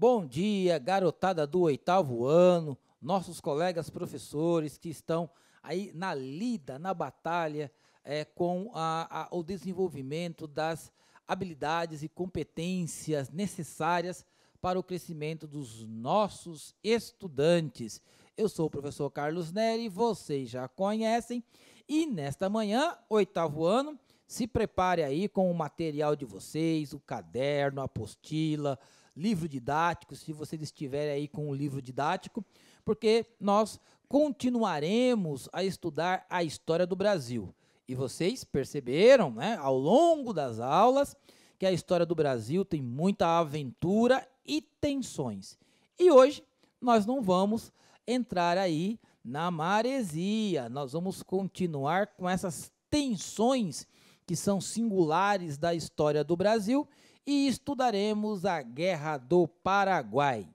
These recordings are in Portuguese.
Bom dia, garotada do oitavo ano, nossos colegas professores que estão aí na lida, na batalha é, com a, a, o desenvolvimento das habilidades e competências necessárias para o crescimento dos nossos estudantes. Eu sou o professor Carlos Neri, vocês já conhecem, e nesta manhã, oitavo ano, se prepare aí com o material de vocês, o caderno, a apostila, livro didático, se vocês estiverem aí com o livro didático, porque nós continuaremos a estudar a história do Brasil. E vocês perceberam, né, ao longo das aulas, que a história do Brasil tem muita aventura e tensões. E hoje nós não vamos entrar aí na maresia, nós vamos continuar com essas tensões que são singulares da história do Brasil e estudaremos a Guerra do Paraguai.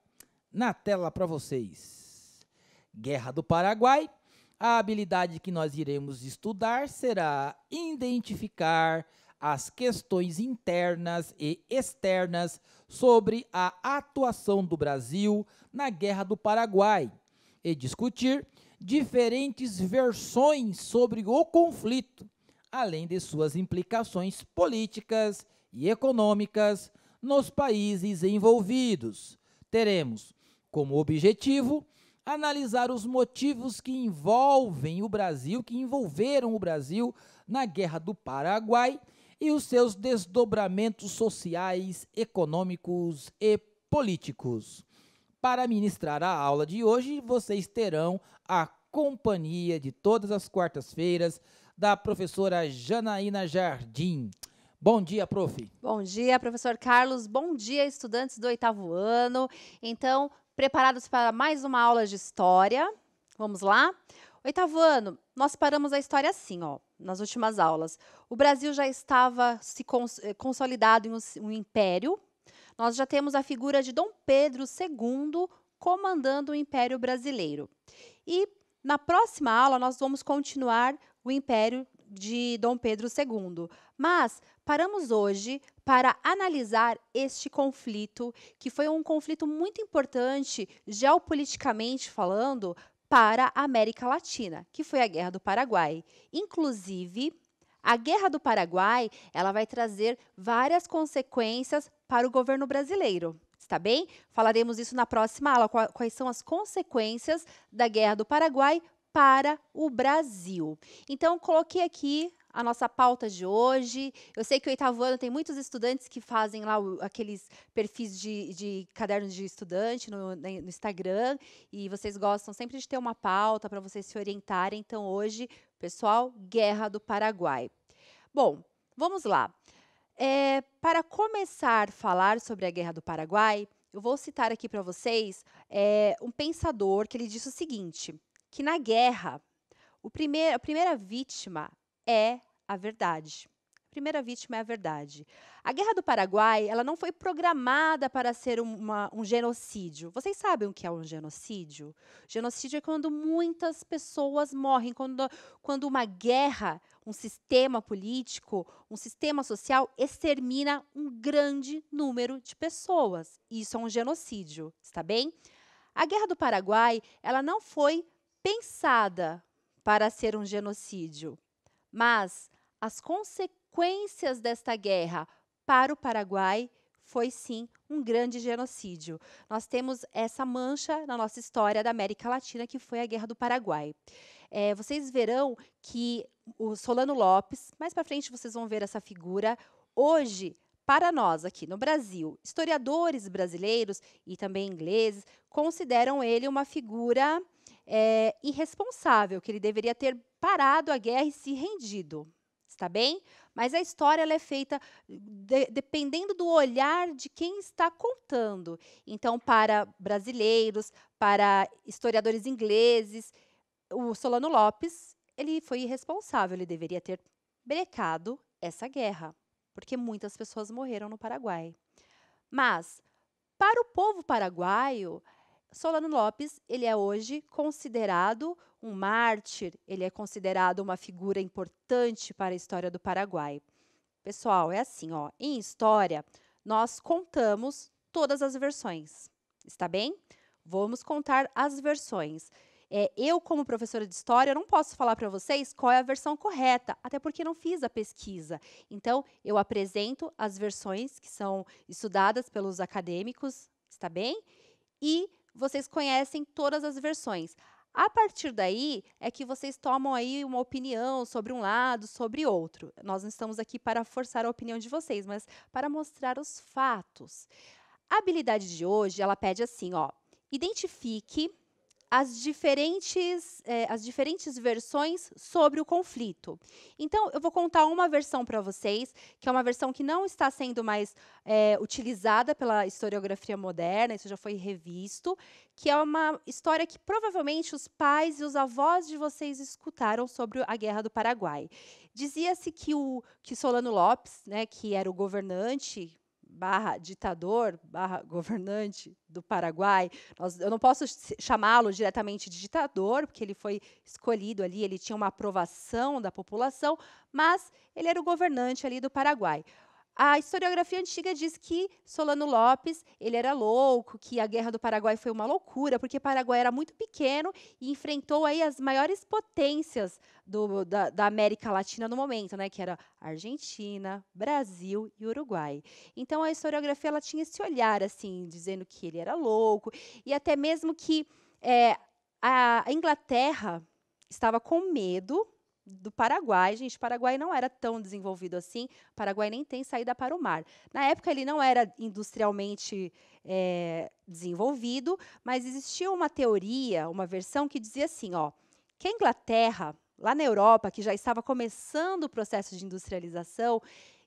Na tela para vocês. Guerra do Paraguai. A habilidade que nós iremos estudar será identificar as questões internas e externas sobre a atuação do Brasil na Guerra do Paraguai e discutir diferentes versões sobre o conflito, além de suas implicações políticas e econômicas nos países envolvidos. Teremos como objetivo analisar os motivos que envolvem o Brasil, que envolveram o Brasil na Guerra do Paraguai e os seus desdobramentos sociais, econômicos e políticos. Para ministrar a aula de hoje, vocês terão a companhia de todas as quartas-feiras da professora Janaína Jardim. Bom dia, prof. Bom dia, professor Carlos. Bom dia, estudantes do oitavo ano. Então, preparados para mais uma aula de história? Vamos lá? Oitavo ano, nós paramos a história assim, ó, nas últimas aulas. O Brasil já estava se cons eh, consolidado em um, um império. Nós já temos a figura de Dom Pedro II comandando o Império Brasileiro. E na próxima aula nós vamos continuar o Império de Dom Pedro II. Mas paramos hoje para analisar este conflito, que foi um conflito muito importante, geopoliticamente falando, para a América Latina, que foi a Guerra do Paraguai. Inclusive, a Guerra do Paraguai, ela vai trazer várias consequências para o governo brasileiro. Está bem? Falaremos isso na próxima aula, quais são as consequências da Guerra do Paraguai para o Brasil. Então, coloquei aqui a nossa pauta de hoje. Eu sei que o oitavo ano tem muitos estudantes que fazem lá aqueles perfis de, de cadernos de estudante no, no, Instagram e vocês gostam sempre de ter uma pauta para vocês se orientarem. Então, hoje, pessoal, Guerra do Paraguai. Bom, vamos lá. É, para começar a falar sobre a Guerra do Paraguai, eu vou citar aqui para vocês é, um pensador que ele disse o seguinte: que na guerra, primeir, a primeira vítima é a verdade. A primeira vítima é a verdade. A Guerra do Paraguai, ela não foi programada para ser uma, um genocídio. Vocês sabem o que é um genocídio? Genocídio é quando muitas pessoas morrem, quando, quando uma guerra, um sistema político, um sistema social extermina um grande número de pessoas. Isso é um genocídio, está bem? A Guerra do Paraguai, ela não foi pensada para ser um genocídio, mas as consequências desta guerra para o Paraguai foi sim um grande genocídio. Nós temos essa mancha na nossa história da América Latina, que foi a Guerra do Paraguai. É, vocês verão que o Solano Lopes, mais para frente vocês vão ver essa figura, hoje, para nós aqui no Brasil, historiadores brasileiros e também ingleses consideram ele uma figura é, irresponsável, que ele deveria ter parado a guerra e se rendido. Está bem? Mas a história ela é feita de, dependendo do olhar de quem está contando. Então, para brasileiros, para historiadores ingleses, o Solano Lopes ele foi irresponsável, ele deveria ter brecado essa guerra, porque muitas pessoas morreram no Paraguai. Mas, para o povo paraguaio, Solano Lopes, ele é hoje considerado um mártir, ele é considerado uma figura importante para a história do Paraguai. Pessoal, é assim, ó, em história, nós contamos todas as versões. Está bem? Vamos contar as versões. É, eu, como professora de história, não posso falar para vocês qual é a versão correta, até porque não fiz a pesquisa. Então, eu apresento as versões que são estudadas pelos acadêmicos, está bem? E vocês conhecem todas as versões. A partir daí é que vocês tomam aí uma opinião sobre um lado, sobre outro. Nós não estamos aqui para forçar a opinião de vocês, mas para mostrar os fatos. A habilidade de hoje, ela pede assim, ó: identifique as diferentes, eh, as diferentes versões sobre o conflito. Então, eu vou contar uma versão para vocês, que é uma versão que não está sendo mais eh, utilizada pela historiografia moderna, isso já foi revisto, que é uma história que provavelmente os pais e os avós de vocês escutaram sobre a Guerra do Paraguai. Dizia-se que, o, que Solano Lopes, né, que era o governante barra ditador, barra governante do Paraguai. Nós, eu não posso chamá-lo diretamente de ditador, porque ele foi escolhido ali, ele tinha uma aprovação da população, mas ele era o governante ali do Paraguai. A historiografia antiga diz que Solano Lopes ele era louco, que a Guerra do Paraguai foi uma loucura, porque Paraguai era muito pequeno e enfrentou aí as maiores potências do, da, da, América Latina no momento, né? Que era Argentina, Brasil e Uruguai. Então a historiografia ela tinha esse olhar assim, dizendo que ele era louco e até mesmo que é, a Inglaterra estava com medo do Paraguai. Gente, Paraguai não era tão desenvolvido assim. O Paraguai nem tem saída para o mar. Na época, ele não era industrialmente é, desenvolvido, mas existia uma teoria, uma versão que dizia assim, ó, que a Inglaterra, lá na Europa, que já estava começando o processo de industrialização,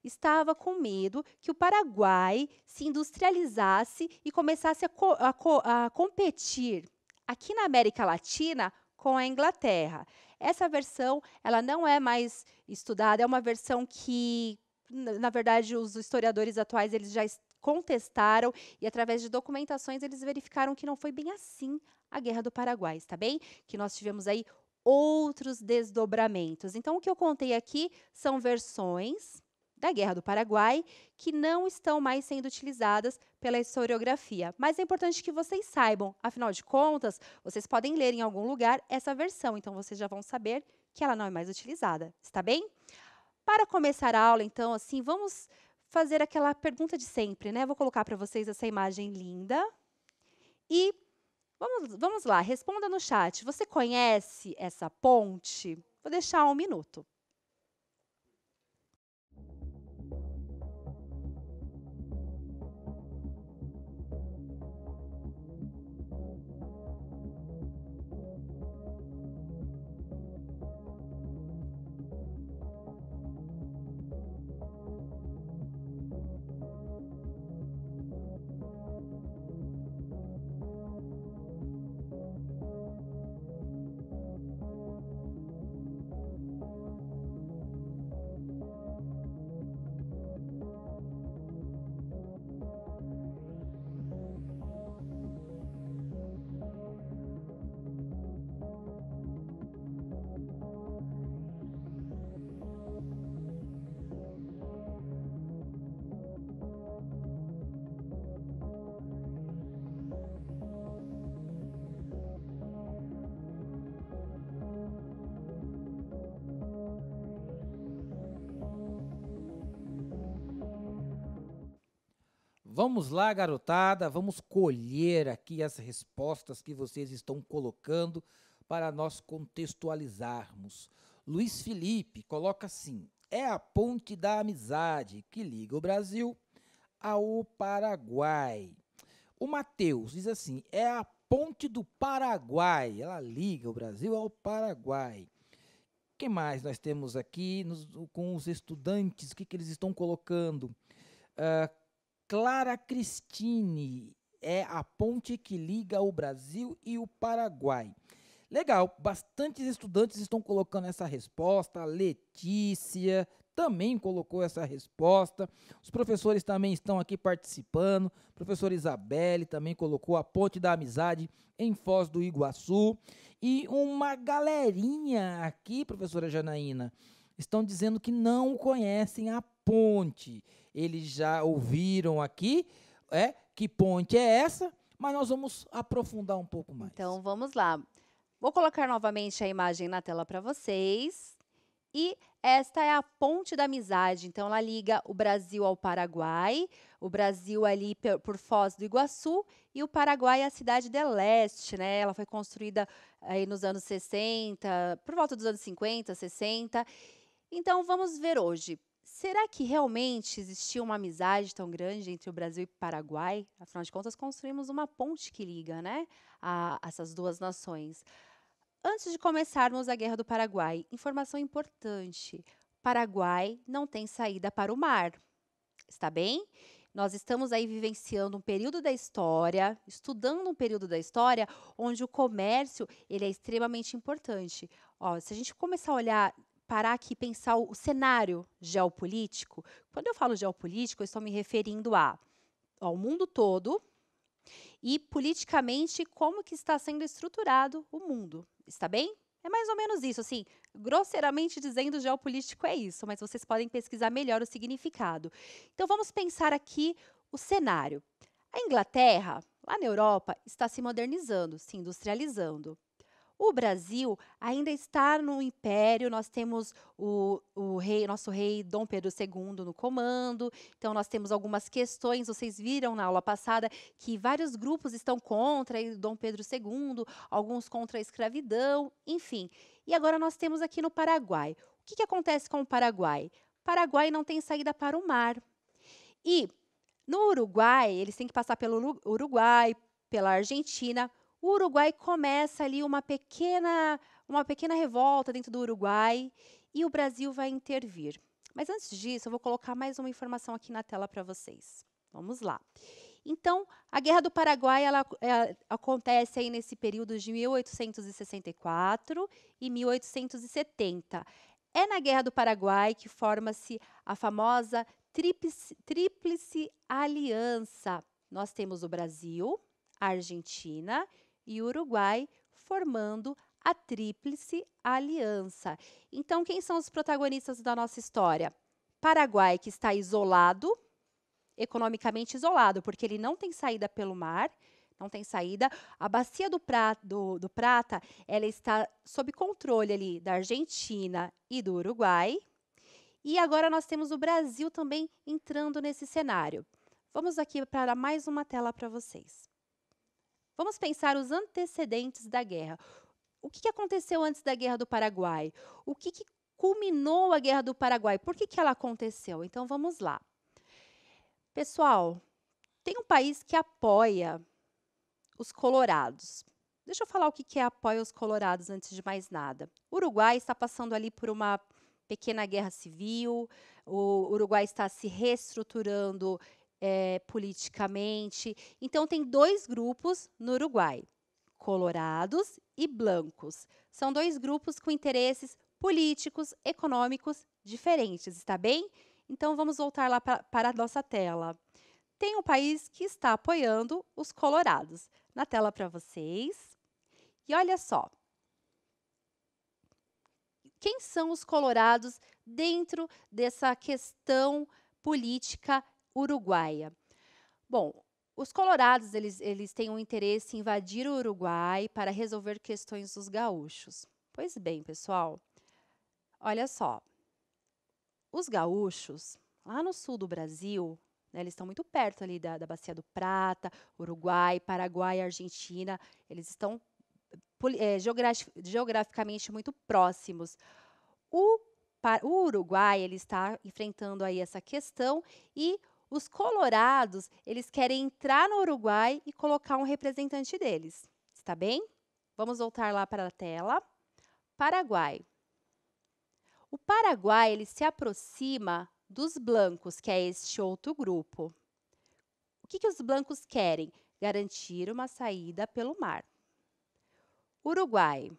estava com medo que o Paraguai se industrializasse e começasse a, co a, co a competir aqui na América Latina com a Inglaterra. Essa versão, ela não é mais estudada, é uma versão que, na verdade, os historiadores atuais, eles já contestaram e através de documentações eles verificaram que não foi bem assim a Guerra do Paraguai, está bem? Que nós tivemos aí outros desdobramentos. Então o que eu contei aqui são versões da Guerra do Paraguai, que não estão mais sendo utilizadas pela historiografia. Mas é importante que vocês saibam, afinal de contas, vocês podem ler em algum lugar essa versão, então vocês já vão saber que ela não é mais utilizada, está bem? Para começar a aula, então, assim, vamos fazer aquela pergunta de sempre, né? Vou colocar para vocês essa imagem linda. E vamos, vamos lá, responda no chat. Você conhece essa ponte? Vou deixar um minuto. Vamos lá, garotada, vamos colher aqui as respostas que vocês estão colocando para nós contextualizarmos. Luiz Felipe coloca assim: é a ponte da amizade que liga o Brasil ao Paraguai. O Matheus diz assim: é a ponte do Paraguai, ela liga o Brasil ao Paraguai. O que mais nós temos aqui nos, com os estudantes? O que, que eles estão colocando? Uh, Clara Cristine é a ponte que liga o Brasil e o Paraguai. Legal, bastantes estudantes estão colocando essa resposta. A Letícia também colocou essa resposta. Os professores também estão aqui participando. professor Isabelle também colocou a ponte da amizade em Foz do Iguaçu. E uma galerinha aqui, professora Janaína, estão dizendo que não conhecem a ponte. Eles já ouviram aqui é, que ponte é essa, mas nós vamos aprofundar um pouco mais. Então vamos lá. Vou colocar novamente a imagem na tela para vocês. E esta é a ponte da amizade. Então ela liga o Brasil ao Paraguai, o Brasil ali por Foz do Iguaçu e o Paraguai à é cidade de Leste, né? Ela foi construída aí nos anos 60, por volta dos anos 50, 60. Então vamos ver hoje Será que realmente existia uma amizade tão grande entre o Brasil e o Paraguai? Afinal de contas, construímos uma ponte que liga né, a, a essas duas nações. Antes de começarmos a Guerra do Paraguai, informação importante: Paraguai não tem saída para o mar. Está bem? Nós estamos aí vivenciando um período da história, estudando um período da história onde o comércio ele é extremamente importante. Ó, se a gente começar a olhar parar aqui e pensar o cenário geopolítico. Quando eu falo geopolítico, eu estou me referindo a, ao mundo todo e politicamente como que está sendo estruturado o mundo. Está bem? É mais ou menos isso, assim, grosseiramente dizendo, geopolítico é isso, mas vocês podem pesquisar melhor o significado. Então vamos pensar aqui o cenário. A Inglaterra, lá na Europa, está se modernizando, se industrializando. O Brasil ainda está no império, nós temos o, o rei, nosso rei Dom Pedro II no comando, então nós temos algumas questões, vocês viram na aula passada que vários grupos estão contra Dom Pedro II, alguns contra a escravidão, enfim. E agora nós temos aqui no Paraguai. O que, que acontece com o Paraguai? O Paraguai não tem saída para o mar. E no Uruguai, eles têm que passar pelo Uruguai, pela Argentina, o Uruguai começa ali uma pequena, uma pequena revolta dentro do Uruguai e o Brasil vai intervir. Mas antes disso, eu vou colocar mais uma informação aqui na tela para vocês. Vamos lá. Então, a Guerra do Paraguai ela, é, acontece aí nesse período de 1864 e 1870. É na Guerra do Paraguai que forma-se a famosa tríplice, tríplice aliança. Nós temos o Brasil, a Argentina e Uruguai, formando a Tríplice Aliança. Então, quem são os protagonistas da nossa história? Paraguai, que está isolado, economicamente isolado, porque ele não tem saída pelo mar, não tem saída. A bacia do, pra, do, do, Prata, ela está sob controle ali da Argentina e do Uruguai. E agora nós temos o Brasil também entrando nesse cenário. Vamos aqui para mais uma tela para vocês. Vamos pensar os antecedentes da guerra. O que aconteceu antes da Guerra do Paraguai? O que, culminou a Guerra do Paraguai? Por que, ela aconteceu? Então vamos lá. Pessoal, tem um país que apoia os colorados. Deixa eu falar o que, que é apoia os colorados antes de mais nada. O Uruguai está passando ali por uma pequena guerra civil, o Uruguai está se reestruturando é, politicamente. Então, tem dois grupos no Uruguai: colorados e blancos. São dois grupos com interesses políticos, econômicos diferentes, está bem? Então, vamos voltar lá pra, para a nossa tela. Tem um país que está apoiando os colorados. Na tela para vocês. E olha só. Quem são os colorados dentro dessa questão política uruguaia. Bom, os colorados eles, eles têm um interesse em invadir o Uruguai para resolver questões dos gaúchos. Pois bem, pessoal, olha só. Os gaúchos, lá no sul do Brasil, né, eles estão muito perto ali da, da Bacia do Prata, Uruguai, Paraguai, Argentina, eles estão é, geograficamente muito próximos. O, o Uruguai ele está enfrentando aí essa questão e os colorados, eles querem entrar no Uruguai e colocar um representante deles. Está bem? Vamos voltar lá para a tela. Paraguai. O Paraguai, ele se aproxima dos blancos, que é este outro grupo. O que, que os blancos querem? Garantir uma saída pelo mar. Uruguai.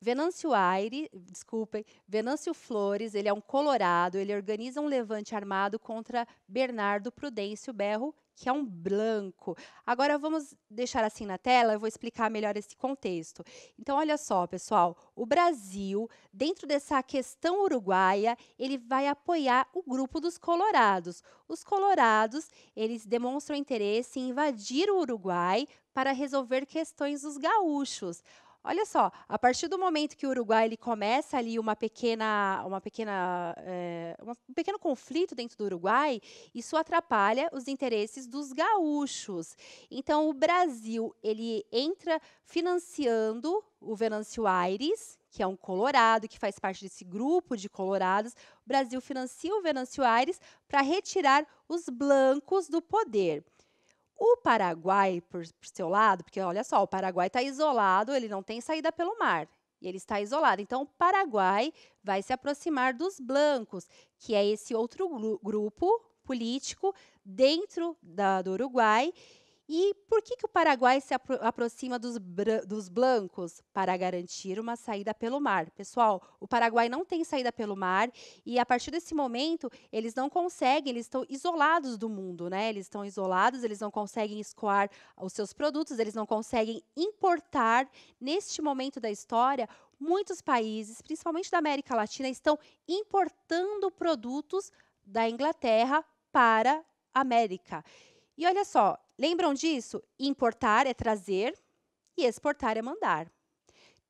Venâncio Aire, desculpem, Venâncio Flores, ele é um colorado, ele organiza um levante armado contra Bernardo Prudêncio Berro, que é um branco. Agora vamos deixar assim na tela, eu vou explicar melhor esse contexto. Então olha só, pessoal, o Brasil, dentro dessa questão uruguaia, ele vai apoiar o grupo dos colorados. Os colorados, eles demonstram interesse em invadir o Uruguai para resolver questões dos gaúchos. Olha só, a partir do momento que o Uruguai ele começa ali uma pequena, uma pequena, é, um pequeno conflito dentro do Uruguai, isso atrapalha os interesses dos gaúchos. Então o Brasil ele entra financiando o Venâncio Aires, que é um colorado, que faz parte desse grupo de colorados. O Brasil financia o Venâncio Aires para retirar os blancos do poder. O Paraguai, por, por seu lado, porque olha só, o Paraguai está isolado, ele não tem saída pelo mar, e ele está isolado. Então, o Paraguai vai se aproximar dos blancos, que é esse outro gru grupo político dentro da, do Uruguai, e por que, que o Paraguai se apro aproxima dos, dos blancos? Para garantir uma saída pelo mar. Pessoal, o Paraguai não tem saída pelo mar e a partir desse momento eles não conseguem, eles estão isolados do mundo, né? Eles estão isolados, eles não conseguem escoar os seus produtos, eles não conseguem importar. Neste momento da história, muitos países, principalmente da América Latina, estão importando produtos da Inglaterra para a América. E olha só, Lembram disso? Importar é trazer e exportar é mandar.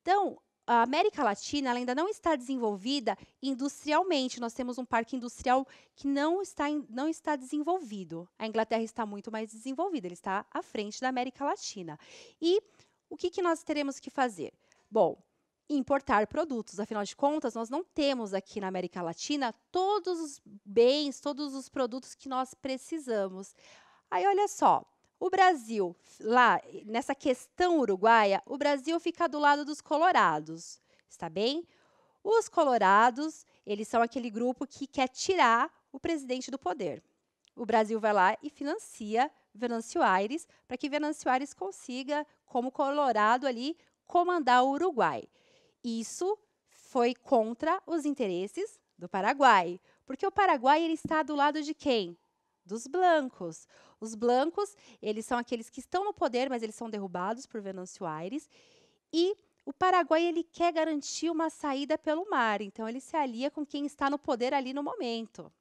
Então, a América Latina ainda não está desenvolvida industrialmente. Nós temos um parque industrial que não está, não está desenvolvido. A Inglaterra está muito mais desenvolvida, ele está à frente da América Latina. E o que, que nós teremos que fazer? Bom, importar produtos. Afinal de contas, nós não temos aqui na América Latina todos os bens, todos os produtos que nós precisamos. Aí olha só, o Brasil, lá nessa questão uruguaia, o Brasil fica do lado dos colorados, está bem? Os colorados, eles são aquele grupo que quer tirar o presidente do poder. O Brasil vai lá e financia Venâncio Aires para que Venâncio Aires consiga, como colorado ali, comandar o Uruguai. Isso foi contra os interesses do Paraguai, porque o Paraguai ele está do lado de quem? dos blancos. Os blancos, eles são aqueles que estão no poder, mas eles são derrubados por Venâncio Aires e o Paraguai ele quer garantir uma saída pelo mar, então ele se alia com quem está no poder ali no momento.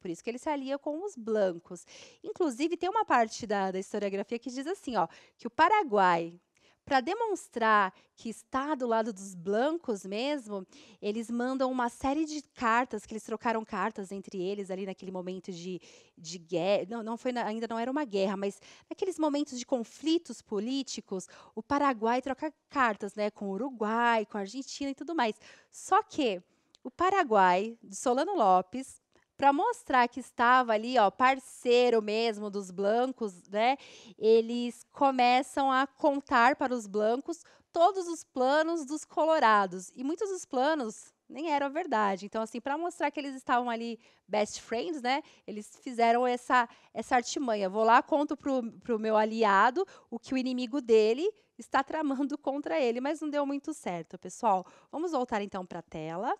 Por isso que ele se alia com os blancos. Inclusive, tem uma parte da, da historiografia que diz assim, ó, que o Paraguai, para demonstrar que está do lado dos blancos mesmo, eles mandam uma série de cartas, que eles trocaram cartas entre eles ali naquele momento de, de guerra. Não, não foi, ainda não era uma guerra, mas naqueles momentos de conflitos políticos, o Paraguai troca cartas né, com o Uruguai, com a Argentina e tudo mais. Só que o Paraguai, de Solano Lopes, para mostrar que estava ali, ó, parceiro mesmo dos blancos, né? Eles começam a contar para os blancos todos os planos dos colorados. E muitos dos planos nem eram verdade. Então, assim, para mostrar que eles estavam ali best friends, né? Eles fizeram essa essa artimanha. Vou lá, conto para o meu aliado o que o inimigo dele está tramando contra ele, mas não deu muito certo, pessoal. Vamos voltar então para a tela.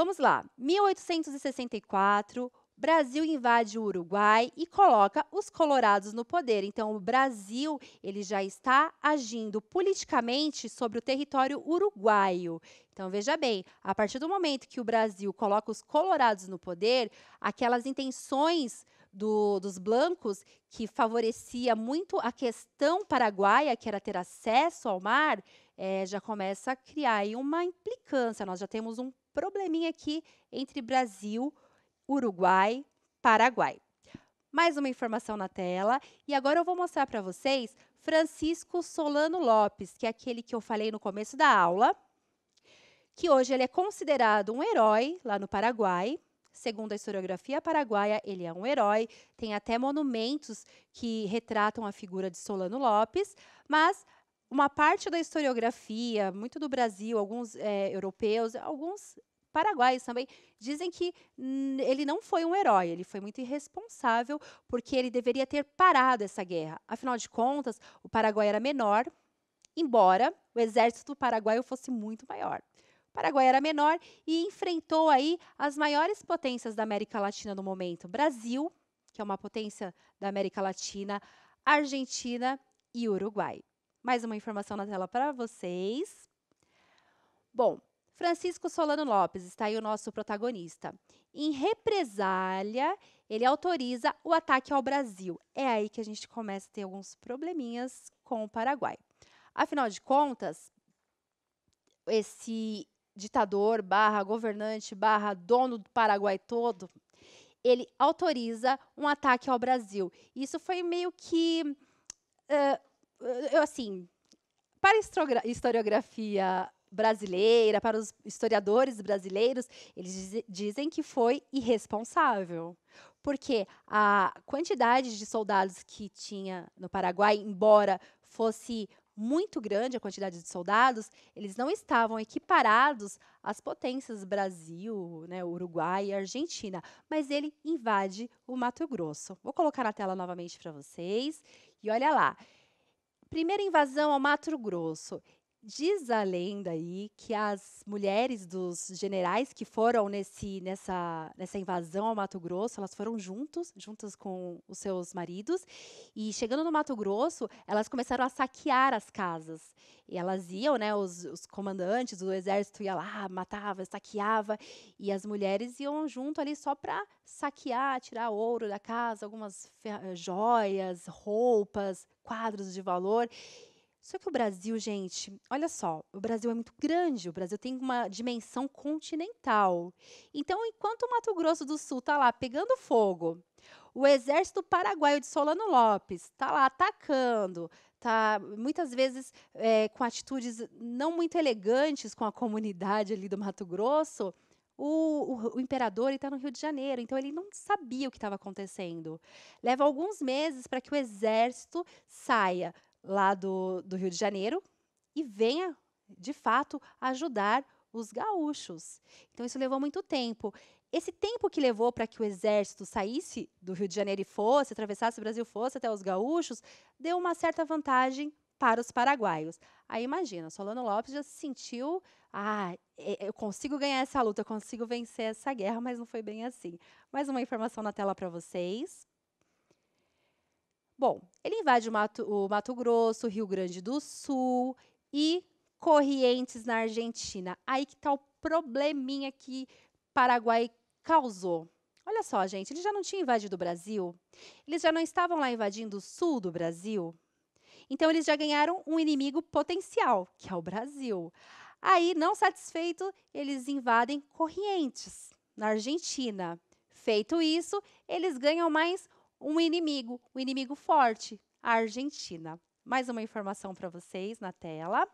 Vamos lá. 1864, Brasil invade o Uruguai e coloca os colorados no poder. Então, o Brasil ele já está agindo politicamente sobre o território uruguaio. Então, veja bem, a partir do momento que o Brasil coloca os colorados no poder, aquelas intenções do, dos blancos que favorecia muito a questão paraguaia, que era ter acesso ao mar, é, já começa a criar uma implicância. Nós já temos um probleminha aqui entre Brasil, Uruguai, Paraguai. Mais uma informação na tela e agora eu vou mostrar para vocês Francisco Solano Lopes, que é aquele que eu falei no começo da aula, que hoje ele é considerado um herói lá no Paraguai. Segundo a historiografia paraguaia, ele é um herói, tem até monumentos que retratam a figura de Solano Lopes, mas uma parte da historiografia, muito do Brasil, alguns é, europeus, alguns paraguaios também, dizem que ele não foi um herói, ele foi muito irresponsável, porque ele deveria ter parado essa guerra. Afinal de contas, o Paraguai era menor, embora o exército paraguaio fosse muito maior. O Paraguai era menor e enfrentou aí as maiores potências da América Latina no momento: Brasil, que é uma potência da América Latina, Argentina e Uruguai mais uma informação na tela para vocês. Bom, Francisco Solano Lopes está aí o nosso protagonista. Em represália, ele autoriza o ataque ao Brasil. É aí que a gente começa a ter alguns probleminhas com o Paraguai. Afinal de contas, esse ditador barra governante barra dono do Paraguai todo, ele autoriza um ataque ao Brasil. Isso foi meio que uh, eh, eu assim, para a historiografia brasileira, para os historiadores brasileiros, eles dizem que foi irresponsável. Porque a quantidade de soldados que tinha no Paraguai, embora fosse muito grande a quantidade de soldados, eles não estavam equiparados às potências Brasil, né, Uruguai e Argentina, mas ele invade o Mato Grosso. Vou colocar na tela novamente para vocês e olha lá primeira invasão ao Mato Grosso Diz a lenda aí que as mulheres dos generais que foram nesse, nessa, nessa invasão ao Mato Grosso, elas foram juntos, juntas com os seus maridos, e chegando no Mato Grosso, elas começaram a saquear as casas. E elas iam, né, os, os comandantes do exército ia lá, matava, saqueava, e as mulheres iam junto ali só para saquear, tirar ouro da casa, algumas eh, joias, roupas, quadros de valor. Só que o Brasil, gente, olha só, o Brasil é muito grande, o Brasil tem uma dimensão continental. Então, enquanto o Mato Grosso do Sul está lá pegando fogo, o exército paraguaio de Solano Lopes está lá atacando, tá muitas vezes é, com atitudes não muito elegantes com a comunidade ali do Mato Grosso. O, o, o, imperador está no Rio de Janeiro, então ele não sabia o que estava acontecendo. Leva alguns meses para que o exército saia lá do, do Rio de Janeiro e venha, de fato, ajudar os gaúchos. Então, isso levou muito tempo. Esse tempo que levou para que o exército saísse do Rio de Janeiro e fosse, atravessasse o Brasil, fosse até os gaúchos, deu uma certa vantagem para os paraguaios. Aí imagina, Solano Lopes já se sentiu, ah, eu consigo ganhar essa luta, eu consigo vencer essa guerra, mas não foi bem assim. Mais uma informação na tela para vocês. Bom, ele invade o Mato, o Mato Grosso, Rio Grande do Sul e Corrientes na Argentina. Aí que tá o probleminha que Paraguai causou. Olha só, gente, eles já não tinham invadido o Brasil? Eles já não estavam lá invadindo o sul do Brasil? Então eles já ganharam um inimigo potencial, que é o Brasil. Aí, não satisfeito, eles invadem Corrientes, na Argentina. Feito isso, eles ganham mais um inimigo, um inimigo forte, a Argentina. Mais uma informação para vocês na tela.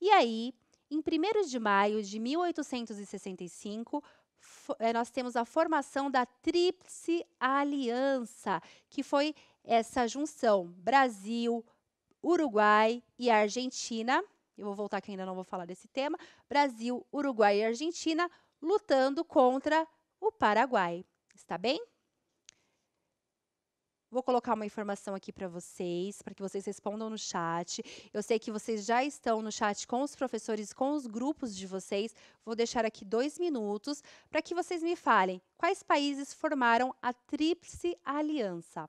E aí, em 1 de maio de 1865, eh, nós temos a formação da Tríplice Aliança, que foi essa junção Brasil, Uruguai e Argentina. Eu vou voltar que ainda não vou falar desse tema. Brasil, Uruguai e Argentina lutando contra o Paraguai. Está bem? Vou colocar uma informação aqui para vocês, para que vocês respondam no chat. Eu sei que vocês já estão no chat com os professores, com os grupos de vocês. Vou deixar aqui dois minutos para que vocês me falem quais países formaram a Tríplice Aliança.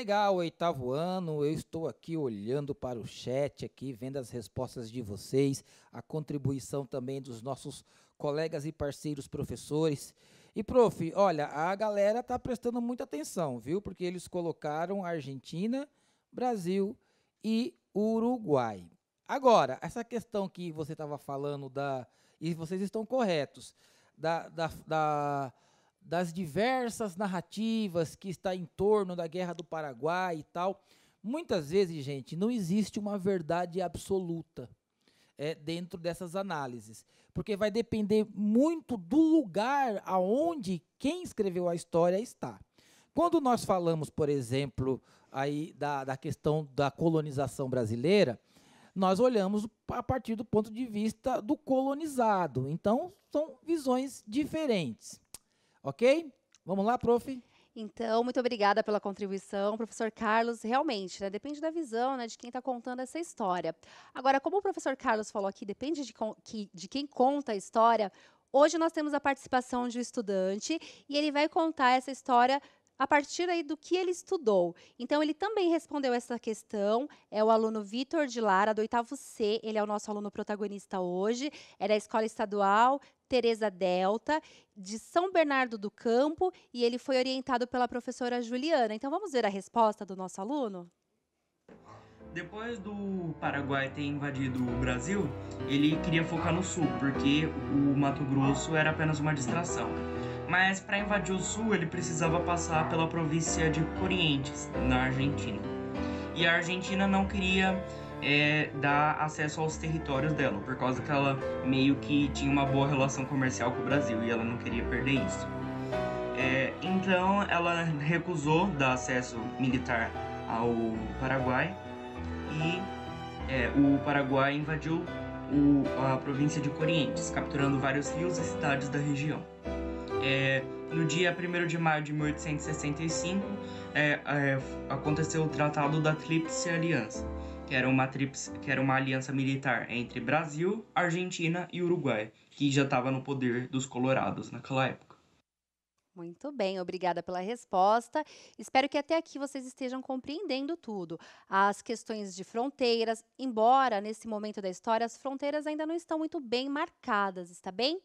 Legal, oitavo ano, eu estou aqui olhando para o chat aqui, vendo as respostas de vocês, a contribuição também dos nossos colegas e parceiros professores. E prof, olha, a galera está prestando muita atenção, viu? Porque eles colocaram Argentina, Brasil e Uruguai. Agora, essa questão que você estava falando da e vocês estão corretos da, da, da das diversas narrativas que está em torno da Guerra do Paraguai e tal. Muitas vezes, gente, não existe uma verdade absoluta é, dentro dessas análises, porque vai depender muito do lugar aonde quem escreveu a história está. Quando nós falamos, por exemplo, aí da, da questão da colonização brasileira, nós olhamos a partir do ponto de vista do colonizado. Então, são visões diferentes. Ok? Vamos lá, prof. Então, muito obrigada pela contribuição, professor Carlos. Realmente, né, depende da visão né, de quem está contando essa história. Agora, como o professor Carlos falou aqui, depende de, que, de quem conta a história. Hoje nós temos a participação de um estudante e ele vai contar essa história a partir aí do que ele estudou. Então, ele também respondeu essa questão. É o aluno Vitor de Lara, do oitavo C. Ele é o nosso aluno protagonista hoje. É da Escola Estadual Teresa Delta, de São Bernardo do Campo, e ele foi orientado pela professora Juliana. Então vamos ver a resposta do nosso aluno? Depois do Paraguai ter invadido o Brasil, ele queria focar no sul, porque o Mato Grosso era apenas uma distração. Mas para invadir o sul, ele precisava passar pela província de Corrientes, na Argentina. E a Argentina não queria é, dar acesso aos territórios dela, por causa que ela meio que tinha uma boa relação comercial com o Brasil e ela não queria perder isso. É, então ela recusou dar acesso militar ao Paraguai e é, o Paraguai invadiu o, a província de Corrientes, capturando vários rios e cidades da região. É, no dia 1 de maio de 1865, é, é, aconteceu o Tratado da Tríplice Aliança, que era uma trips, que era uma aliança militar entre Brasil, Argentina e Uruguai, que já estava no poder dos colorados naquela época. Muito bem, obrigada pela resposta. Espero que até aqui vocês estejam compreendendo tudo. As questões de fronteiras, embora nesse momento da história as fronteiras ainda não estão muito bem marcadas, está bem?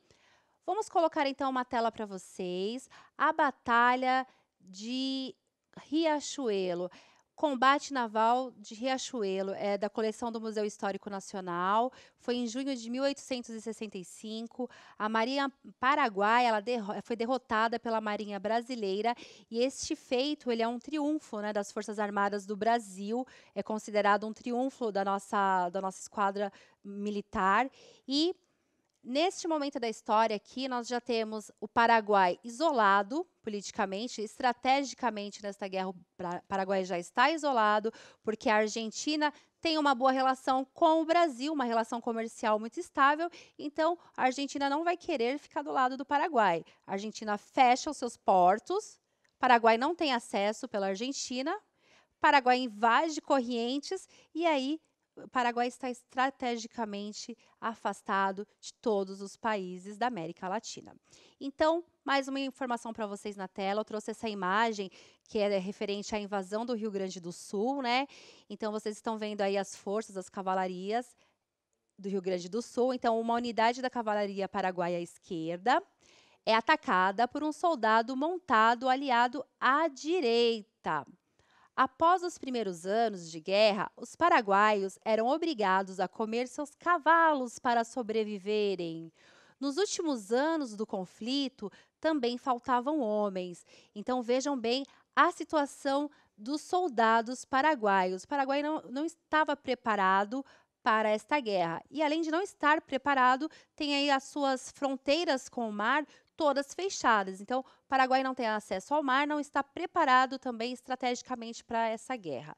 Vamos colocar então uma tela para vocês. A batalha de Riachuelo. Combate Naval de Riachuelo, é da coleção do Museu Histórico Nacional. Foi em junho de 1865. A Marinha Paraguai ela derro foi derrotada pela Marinha Brasileira e este feito ele é um triunfo né, das Forças Armadas do Brasil. É considerado um triunfo da nossa, da nossa esquadra militar. E Neste momento da história aqui, nós já temos o Paraguai isolado politicamente, estrategicamente nesta guerra, o Paraguai já está isolado, porque a Argentina tem uma boa relação com o Brasil, uma relação comercial muito estável, então a Argentina não vai querer ficar do lado do Paraguai. A Argentina fecha os seus portos, Paraguai não tem acesso pela Argentina, Paraguai invade Corrientes e aí o Paraguai está estrategicamente afastado de todos os países da América Latina. Então, mais uma informação para vocês na tela. Eu trouxe essa imagem que é referente à invasão do Rio Grande do Sul, né? Então, vocês estão vendo aí as forças, as cavalarias do Rio Grande do Sul. Então, uma unidade da cavalaria paraguaia à esquerda é atacada por um soldado montado aliado à direita. Após os primeiros anos de guerra, os paraguaios eram obrigados a comer seus cavalos para sobreviverem. Nos últimos anos do conflito, também faltavam homens. Então vejam bem a situação dos soldados paraguaios. O Paraguai não, não estava preparado para esta guerra. E além de não estar preparado, tem aí as suas fronteiras com o mar todas fechadas. Então, o Paraguai não tem acesso ao mar, não está preparado também estrategicamente para essa guerra.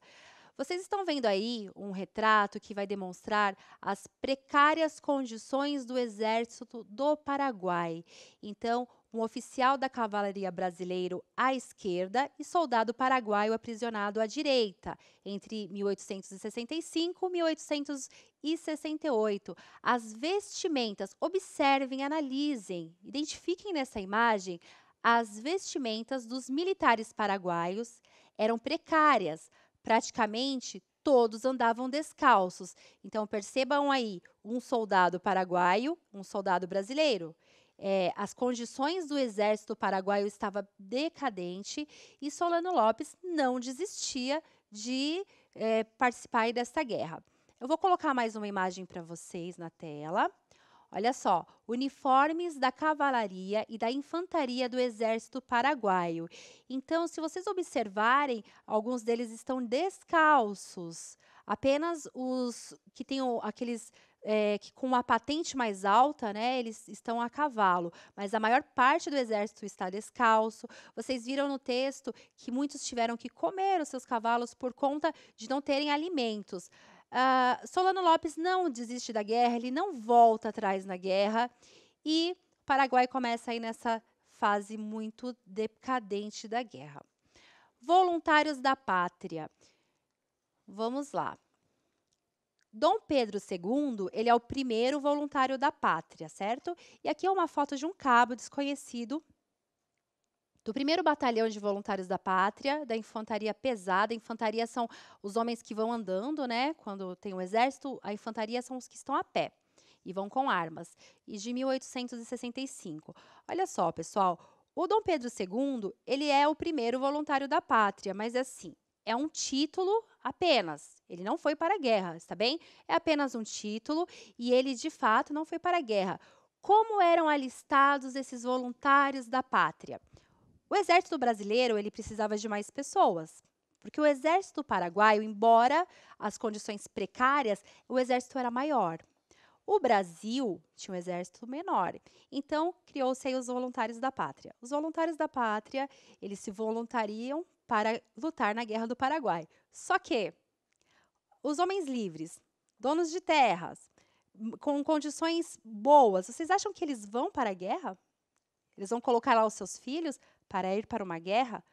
Vocês estão vendo aí um retrato que vai demonstrar as precárias condições do exército do Paraguai. Então, um oficial da cavalaria brasileiro à esquerda e soldado paraguaio aprisionado à direita, entre 1865 e 1868. As vestimentas, observem, analisem, identifiquem nessa imagem as vestimentas dos militares paraguaios eram precárias, praticamente todos andavam descalços. Então percebam aí um soldado paraguaio, um soldado brasileiro é, as condições do exército paraguaio estava decadente e Solano Lopes não desistia de é, participar desta guerra. Eu vou colocar mais uma imagem para vocês na tela. Olha só, uniformes da cavalaria e da infantaria do exército paraguaio. Então, se vocês observarem, alguns deles estão descalços. Apenas os que têm aqueles é, que com a patente mais alta, né, eles estão a cavalo, mas a maior parte do exército está descalço. Vocês viram no texto que muitos tiveram que comer os seus cavalos por conta de não terem alimentos. Uh, Solano Lopes não desiste da guerra, ele não volta atrás na guerra e o Paraguai começa aí nessa fase muito decadente da guerra. Voluntários da Pátria. Vamos lá. Dom Pedro II, ele é o primeiro voluntário da pátria, certo? E aqui é uma foto de um cabo desconhecido do primeiro batalhão de voluntários da pátria, da infantaria pesada. infantaria são os homens que vão andando, né? Quando tem um exército, a infantaria são os que estão a pé e vão com armas. E de 1865. Olha só, pessoal, o Dom Pedro II, ele é o primeiro voluntário da pátria, mas é assim, é um título apenas. Ele não foi para a guerra, está bem? É apenas um título e ele de fato não foi para a guerra. Como eram alistados esses voluntários da pátria? O exército brasileiro, ele precisava de mais pessoas, porque o exército paraguaio, embora as condições precárias, o exército era maior. O Brasil tinha um exército menor, então criou-se aí os voluntários da pátria. Os voluntários da pátria, eles se voluntariam para lutar na Guerra do Paraguai. Só que os homens livres, donos de terras, com condições boas, vocês acham que eles vão para a guerra? Eles vão colocar lá os seus filhos para ir para uma guerra?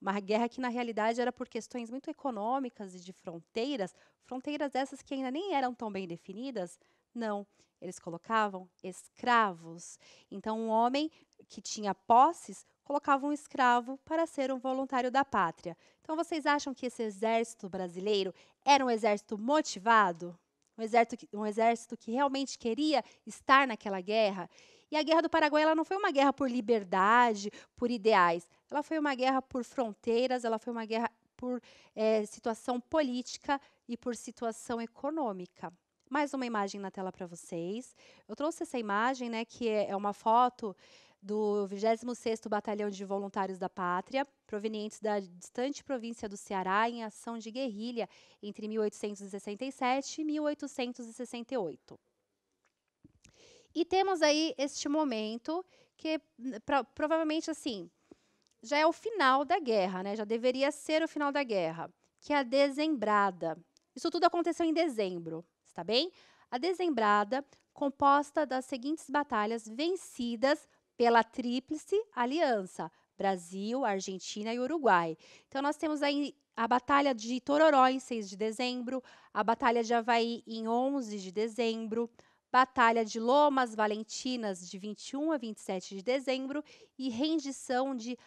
Uma guerra que, na realidade, era por questões muito econômicas e de fronteiras, fronteiras essas que ainda nem eram tão bem definidas, não, eles colocavam escravos. Então, um homem que tinha posses colocava um escravo para ser um voluntário da pátria. Então, vocês acham que esse exército brasileiro era um exército motivado? Um exército, que, um exército que realmente queria estar naquela guerra? E a Guerra do Paraguai ela não foi uma guerra por liberdade, por ideais. Ela foi uma guerra por fronteiras, ela foi uma guerra por é, situação política e por situação econômica mais uma imagem na tela para vocês. Eu trouxe essa imagem, né, que é, é uma foto do 26º Batalhão de Voluntários da Pátria, provenientes da distante província do Ceará em ação de guerrilha entre 1867 e 1868. E temos aí este momento que pra, provavelmente assim, já é o final da guerra, né? Já deveria ser o final da guerra, que é a dezembrada. Isso tudo aconteceu em dezembro, tá bem? A dezembrada, composta das seguintes batalhas vencidas pela Tríplice Aliança, Brasil, Argentina e Uruguai. Então, nós temos aí a Batalha de Tororó em 6 de dezembro, a Batalha de Havaí em 11 de dezembro, Batalha de Lomas Valentinas de 21 a 27 de dezembro e rendição de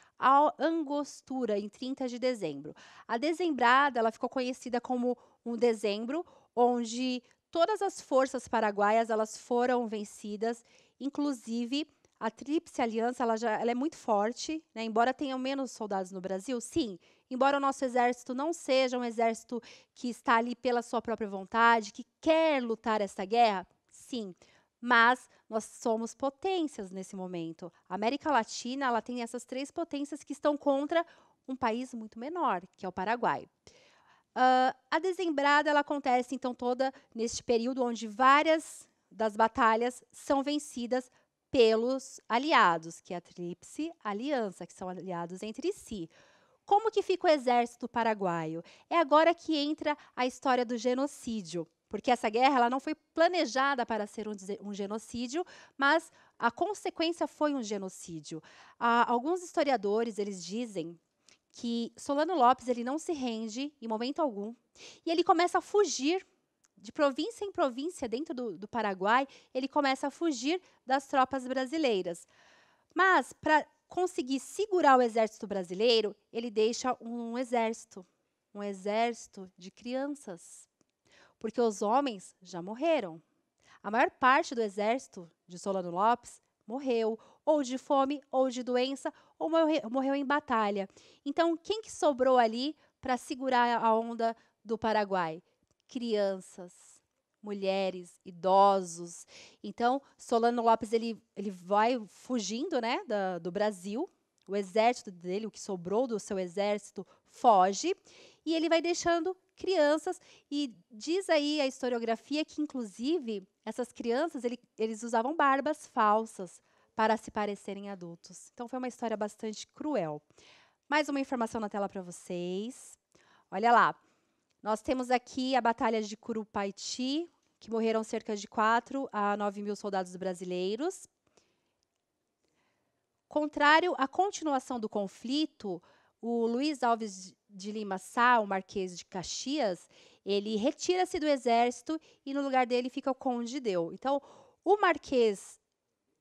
Angostura em 30 de dezembro. A dezembrada, ela ficou conhecida como um dezembro, onde todas as forças paraguaias elas foram vencidas, inclusive a Tríplice Aliança ela, já, ela é muito forte, né? embora tenham menos soldados no Brasil, sim. Embora o nosso exército não seja um exército que está ali pela sua própria vontade, que quer lutar essa guerra, sim. Mas nós somos potências nesse momento. A América Latina ela tem essas três potências que estão contra um país muito menor, que é o Paraguai. Uh, a desembrada ela acontece então toda neste período onde várias das batalhas são vencidas pelos aliados, que é a tríplice aliança, que são aliados entre si. Como que fica o exército paraguaio? É agora que entra a história do genocídio, porque essa guerra ela não foi planejada para ser um, um genocídio, mas a consequência foi um genocídio. Ah, alguns historiadores eles dizem que Solano Lopes ele não se rende em momento algum e ele começa a fugir de província em província dentro do, do Paraguai. Ele começa a fugir das tropas brasileiras, mas para conseguir segurar o exército brasileiro, ele deixa um exército, um exército de crianças, porque os homens já morreram. A maior parte do exército de Solano Lopes morreu, ou de fome, ou de doença, ou morreu em batalha. Então, quem que sobrou ali para segurar a onda do Paraguai? Crianças mulheres, idosos. Então, Solano Lopes ele, ele vai fugindo né, da, do Brasil. O exército dele, o que sobrou do seu exército, foge e ele vai deixando crianças. E diz aí a historiografia que, inclusive, essas crianças ele, eles usavam barbas falsas para se parecerem adultos. Então foi uma história bastante cruel. Mais uma informação na tela para vocês. Olha lá. Nós temos aqui a Batalha de Curupaiti, que morreram cerca de 4 a 9 mil soldados brasileiros. Contrário à continuação do conflito, o Luiz Alves de Lima Sá, o Marquês de Caxias, ele retira-se do exército e no lugar dele fica o Conde Deu. Então, o Marquês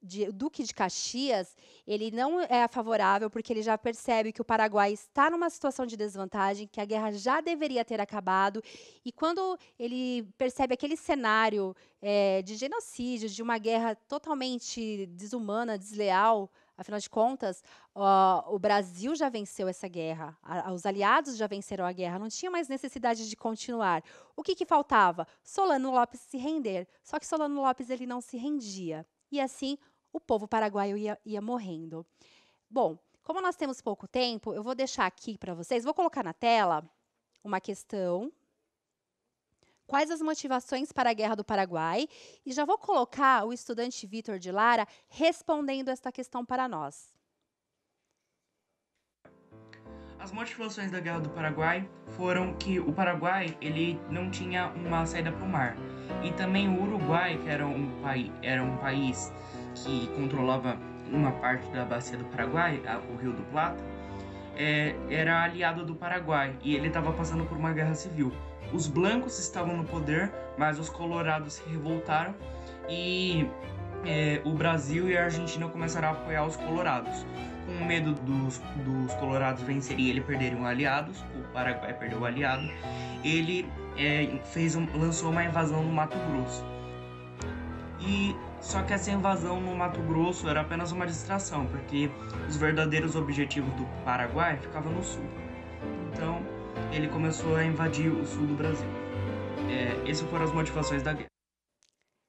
de, Duque de Caxias, ele não é favorável porque ele já percebe que o Paraguai está numa situação de desvantagem, que a guerra já deveria ter acabado. E quando ele percebe aquele cenário é, de genocídio, de uma guerra totalmente desumana, desleal, afinal de contas, ó, o Brasil já venceu essa guerra, a, os aliados já venceram a guerra, não tinha mais necessidade de continuar. O que, que faltava? Solano Lopes se render. Só que Solano Lopes ele não se rendia. E assim o povo paraguaio ia, ia morrendo. Bom, como nós temos pouco tempo, eu vou deixar aqui para vocês, vou colocar na tela uma questão. Quais as motivações para a Guerra do Paraguai? E já vou colocar o estudante Vitor de Lara respondendo esta questão para nós. As motivações da Guerra do Paraguai foram que o Paraguai ele não tinha uma saída para o mar e também o Uruguai, que era um, era um país que controlava uma parte da bacia do Paraguai, a, o Rio do Plata, é, era aliado do Paraguai e ele estava passando por uma guerra civil. Os blancos estavam no poder, mas os colorados se revoltaram e é, o Brasil e a Argentina começaram a apoiar os colorados. Com medo dos, dos colorados vencerem e ele perderem aliados, o Paraguai perdeu o aliado, ele é, fez um, lançou uma invasão no Mato Grosso. E só que essa invasão no Mato Grosso era apenas uma distração, porque os verdadeiros objetivos do Paraguai ficavam no sul. Então, ele começou a invadir o sul do Brasil. É, essas foram as motivações da guerra.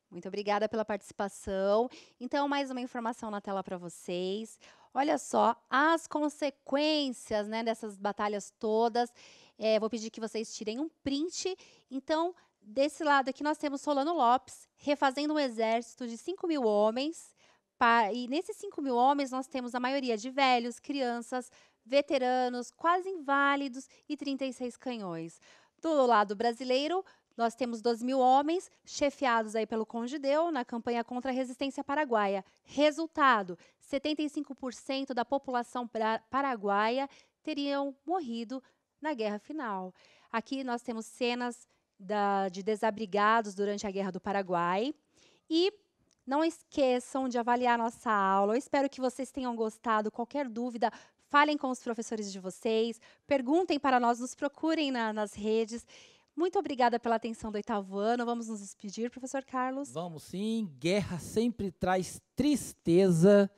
Muito obrigada pela participação. Então, mais uma informação na tela para vocês. Olha só as consequências né, dessas batalhas todas. É, vou pedir que vocês tirem um print. Então, desse lado aqui nós temos Solano Lopes refazendo um exército de 5 mil homens. e nesses 5 mil homens nós temos a maioria de velhos, crianças, veteranos, quase inválidos e 36 canhões. Do lado brasileiro, nós temos 12 mil homens, chefiados aí pelo Congideu, na campanha contra a resistência paraguaia. Resultado: 75% da população paraguaia teriam morrido na guerra final. Aqui nós temos cenas da, de desabrigados durante a Guerra do Paraguai. E não esqueçam de avaliar nossa aula. Eu espero que vocês tenham gostado. Qualquer dúvida, falem com os professores de vocês, perguntem para nós, nos procurem na, nas redes. Muito obrigada pela atenção do oitavo ano. Vamos nos despedir, professor Carlos. Vamos sim. Guerra sempre traz tristeza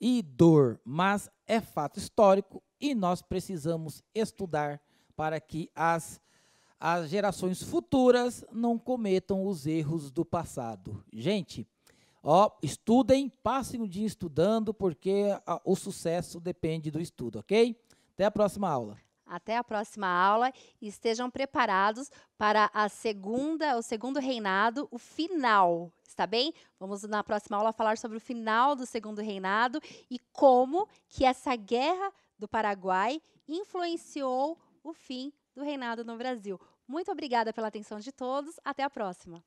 e dor, mas é fato histórico e nós precisamos estudar para que as as gerações futuras não cometam os erros do passado. Gente, ó, estudem, passem o dia estudando, porque a, ah, o sucesso depende do estudo, ok? Até a próxima aula. Até a próxima aula e estejam preparados para a segunda, o segundo reinado, o final, está bem? Vamos na próxima aula falar sobre o final do segundo reinado e como que essa guerra do Paraguai influenciou o fim do reinado no Brasil. Muito obrigada pela atenção de todos. Até a próxima.